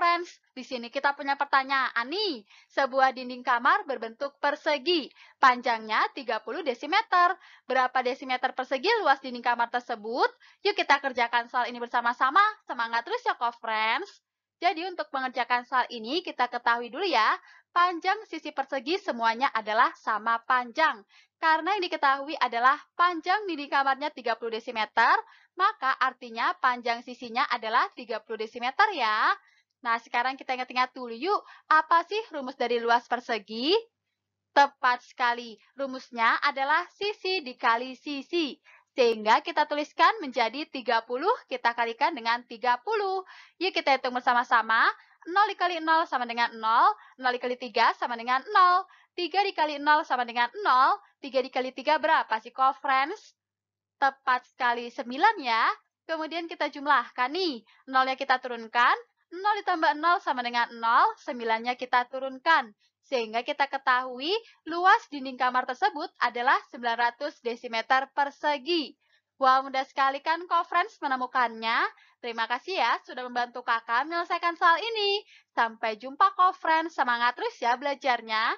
friends. Di sini kita punya pertanyaan nih. Sebuah dinding kamar berbentuk persegi. Panjangnya 30 desimeter. Berapa desimeter persegi luas dinding kamar tersebut? Yuk kita kerjakan soal ini bersama-sama. Semangat terus ya, kau friends. Jadi untuk mengerjakan soal ini kita ketahui dulu ya, panjang sisi persegi semuanya adalah sama panjang. Karena yang diketahui adalah panjang dinding kamarnya 30 desimeter, maka artinya panjang sisinya adalah 30 desimeter ya. Nah, sekarang kita ingat-ingat dulu yuk, apa sih rumus dari luas persegi? Tepat sekali, rumusnya adalah sisi dikali sisi. Sehingga kita tuliskan menjadi 30, kita kalikan dengan 30. Yuk kita hitung bersama-sama. 0 dikali 0 sama dengan 0, 0 dikali 3 sama dengan 0, 3 dikali 0 sama dengan 0, 3 dikali 3 berapa sih conference? friends? Tepat sekali 9 ya. Kemudian kita jumlahkan nih, 0-nya kita turunkan, 0 ditambah 0 sama dengan 0, 9-nya kita turunkan. Sehingga kita ketahui luas dinding kamar tersebut adalah 900 desimeter persegi. Wah, mudah sekali kan conference menemukannya. Terima kasih ya sudah membantu kakak menyelesaikan soal ini. Sampai jumpa conference, semangat terus ya belajarnya.